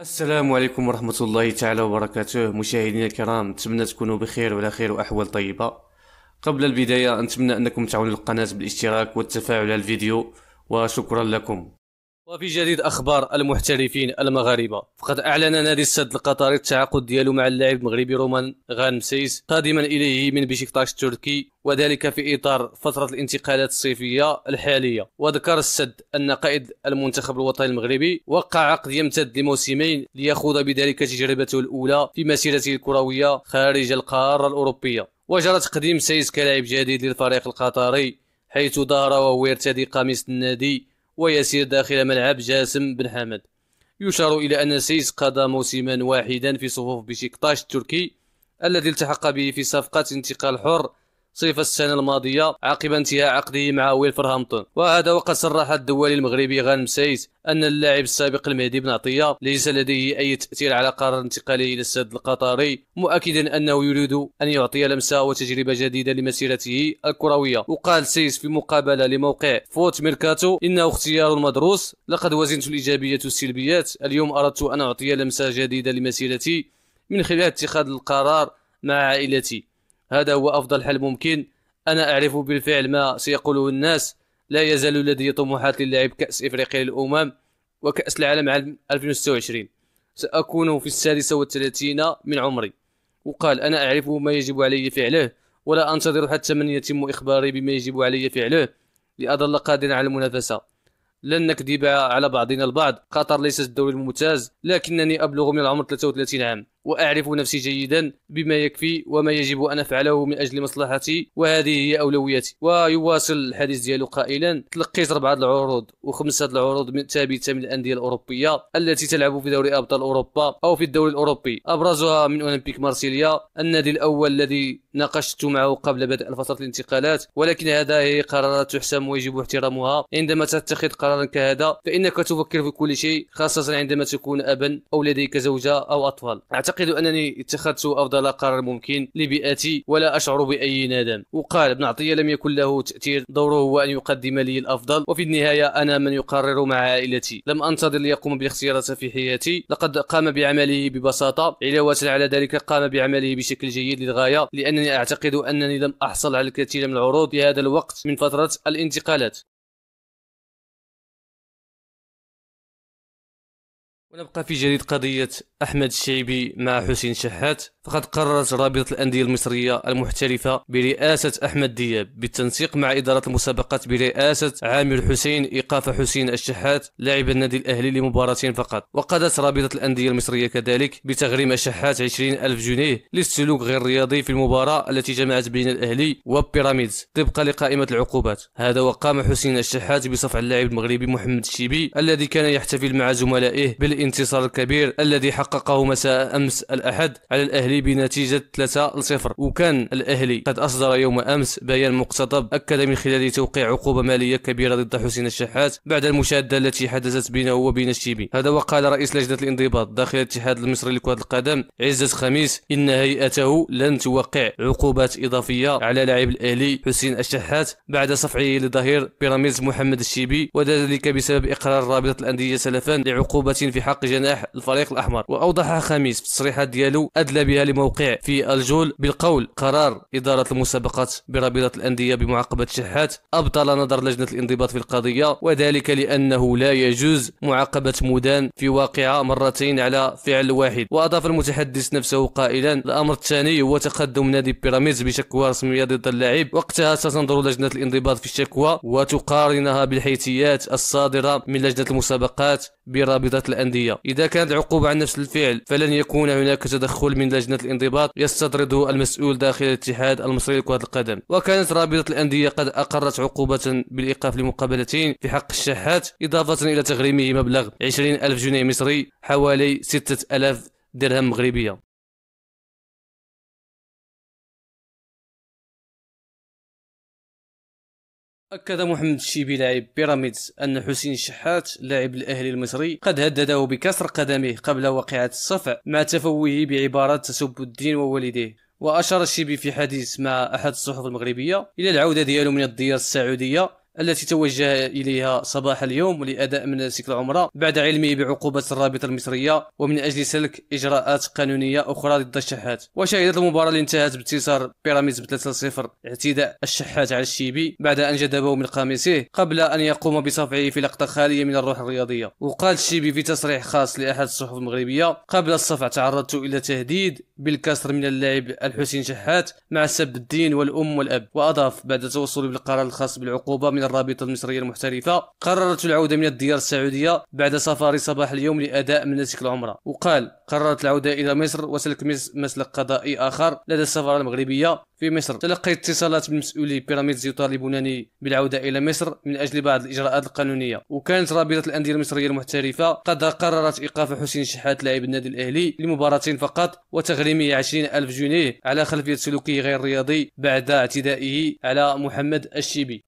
السلام عليكم ورحمة الله تعالى وبركاته مشاهدينا الكرام نتمنى تكونوا بخير وعلى خير وأحوال طيبة قبل البداية نتمنى أنكم تعاونوا القناة بالاشتراك والتفاعل على الفيديو وشكرا لكم وفي جديد اخبار المحترفين المغاربه فقد اعلن نادي السد القطري التعاقد ديالو مع اللاعب المغربي رومان غانمسيس قادما اليه من بشكتاش التركي وذلك في اطار فتره الانتقالات الصيفيه الحاليه وذكر السد ان قائد المنتخب الوطني المغربي وقع عقد يمتد لموسمين ليخوض بذلك تجربته الاولى في مسيرته الكرويه خارج القاره الاوروبيه وجرى تقديم سيس كلاعب جديد للفريق القطري حيث ظهر وهو يرتدي قميص النادي ويسير داخل ملعب جاسم بن حمد يشار إلى أن سيس قضى موسما واحدا في صفوف بشكطاش التركي الذي التحق به في صفقة انتقال حر صيف السنة الماضية عقب انتهاء عقده مع ويلفرهامبتون وهذا وقد صرح الدولي المغربي غانم سايس أن اللاعب السابق المهدي بن عطية ليس لديه أي تأثير على قرار انتقاله إلى السد القطري مؤكدا أنه يريد أن يعطي لمسة وتجربة جديدة لمسيرته الكروية وقال سيس في مقابلة لموقع فوت ميركاتو إنه اختيار مدروس لقد وزنت الإيجابيات والسلبيات اليوم أردت أن أعطي لمسة جديدة لمسيرتي من خلال اتخاذ القرار مع عائلتي هذا هو أفضل حل ممكن أنا أعرف بالفعل ما سيقوله الناس لا يزال لدي طموحات للعب كأس إفريقيا للأمم وكأس العالم عام 2026 سأكون في السادسة والثلاثين من عمري وقال أنا أعرف ما يجب علي فعله ولا أنتظر حتى من يتم إخباري بما يجب علي فعله لأظل قادرا على المنافسة لن نكذب على بعضنا البعض قطر ليست الدولة الممتاز لكنني أبلغ من العمر 33 عام واعرف نفسي جيدا بما يكفي وما يجب ان افعله من اجل مصلحتي وهذه هي أولوياتي ويواصل الحديث ديالو قائلا تلقيت اربعه العروض وخمسه العروض من ثابته من الانديه الاوروبيه التي تلعب في دوري ابطال اوروبا او في الدوري الاوروبي ابرزها من اولمبيك مارسيليا النادي الاول الذي ناقشت معه قبل بدء فتره الانتقالات ولكن هذا هي قرارات تحسم ويجب احترامها عندما تتخذ قرارا كهذا فانك تفكر في كل شيء خاصه عندما تكون ابا او لديك زوجه او اطفال أعتقد أنني اتخذت أفضل قرار ممكن لبيئتي ولا أشعر بأي ندم وقال ابن عطية لم يكن له تأثير دوره هو أن يقدم لي الأفضل وفي النهاية أنا من يقرر مع عائلتي لم أنتظر ليقوم بالاختيارات في حياتي لقد قام بعمله ببساطة علاوة على ذلك قام بعمله بشكل جيد للغاية لأنني أعتقد أنني لم أحصل على الكثير من العروض في هذا الوقت من فترة الانتقالات نبقى في جديد قضية أحمد الشعيبي مع حسين شحات فقد قررت رابطة الأندية المصرية المحترفة برئاسة أحمد دياب بالتنسيق مع إدارة المسابقات برئاسة عامر حسين إيقاف حسين الشحات لاعب النادي الأهلي لمباراتين فقط وقضت رابطة الأندية المصرية كذلك بتغريم الشحات 20 ألف جنيه للسلوك غير الرياضي في المباراة التي جمعت بين الأهلي وبيراميدز طبقا لقائمة العقوبات هذا وقام حسين الشحات بصفع اللاعب المغربي محمد الشيبي الذي كان يحتفل مع زملائه بالانتصار الكبير الذي حققه مساء أمس الأحد على الأهلي الأهلي بنتيجة 3 0 وكان الأهلي قد أصدر يوم أمس بيان مقتضب أكد من خلاله توقيع عقوبة مالية كبيرة ضد حسين الشحات بعد المشادة التي حدثت بينه وبين الشيبي هذا وقال رئيس لجنة الانضباط داخل الاتحاد المصري لكرة القدم عزة خميس إن هيئته لن توقع عقوبات إضافية على لاعب الأهلي حسين الشحات بعد صفعه لظهير بيراميدز محمد الشيبي وذلك بسبب إقرار رابطة الأندية سلفا لعقوبة في حق جناح الفريق الأحمر وأوضح خميس في التصريحات ديالو أدلى بها لموقع في الجول بالقول قرار إدارة المسابقات برابطة الأندية بمعاقبة شحات أبطل نظر لجنة الانضباط في القضية وذلك لأنه لا يجوز معاقبة مودان في واقعة مرتين على فعل واحد وأضاف المتحدث نفسه قائلا الأمر الثاني هو تقدم نادي بيراميدز بشكوى رسمية ضد اللاعب وقتها ستنظر لجنة الانضباط في الشكوى وتقارنها بالحيثيات الصادرة من لجنة المسابقات برابطة الأندية إذا كانت العقوبة عن نفس الفعل فلن يكون هناك تدخل من لجنة لجنة الانضباط يستطرد المسؤول داخل الاتحاد المصري لكرة القدم وكانت رابطة الأندية قد أقرت عقوبة بالإيقاف لمقابلتين في حق الشحات إضافة إلى تغريمه مبلغ 20 ألف جنيه مصري حوالي 6 ألف درهم مغربية أكد محمد الشيبي لاعب بيراميدز أن حسين الشحات لاعب الأهلي المصري قد هدده بكسر قدمه قبل واقعة الصفع مع تفوهه بعبارات تسب الدين ووالديه وأشار الشيبي في حديث مع أحد الصحف المغربية إلى العودة ديالو من الديار السعودية التي توجه إليها صباح اليوم لأداء مناسك العمرة بعد علمه بعقوبة الرابطة المصرية ومن أجل سلك إجراءات قانونية أخرى ضد الشحات وشهدت المباراة اللي انتهت بانتصار بيراميدز ب 3-0 اعتداء الشحات على الشيبي بعد أن جذبه من قميصه قبل أن يقوم بصفعه في لقطة خالية من الروح الرياضية وقال الشيبي في تصريح خاص لأحد الصحف المغربية قبل الصفع تعرضت إلى تهديد بالكسر من اللاعب الحسين شحات مع سب الدين والأم والأب وأضاف بعد توصل بالقرار الخاص بالعقوبة من الرابطة المصرية المحترفة قررت العودة من الديار السعودية بعد سفاري صباح اليوم لأداء مناسك العمرة وقال قررت العودة إلى مصر وسلك مسلك قضائي آخر لدى السفارة المغربية في مصر تلقيت اتصالات من مسؤولي بيراميدز يطالبونني بالعودة إلى مصر من أجل بعض الإجراءات القانونية وكانت رابطة الأندية المصرية المحترفة قد قررت إيقاف حسين شحات لاعب النادي الأهلي لمباراتين فقط وتغريمه 20 ألف جنيه على خلفية سلوكه غير رياضي بعد اعتدائه على محمد الشيبي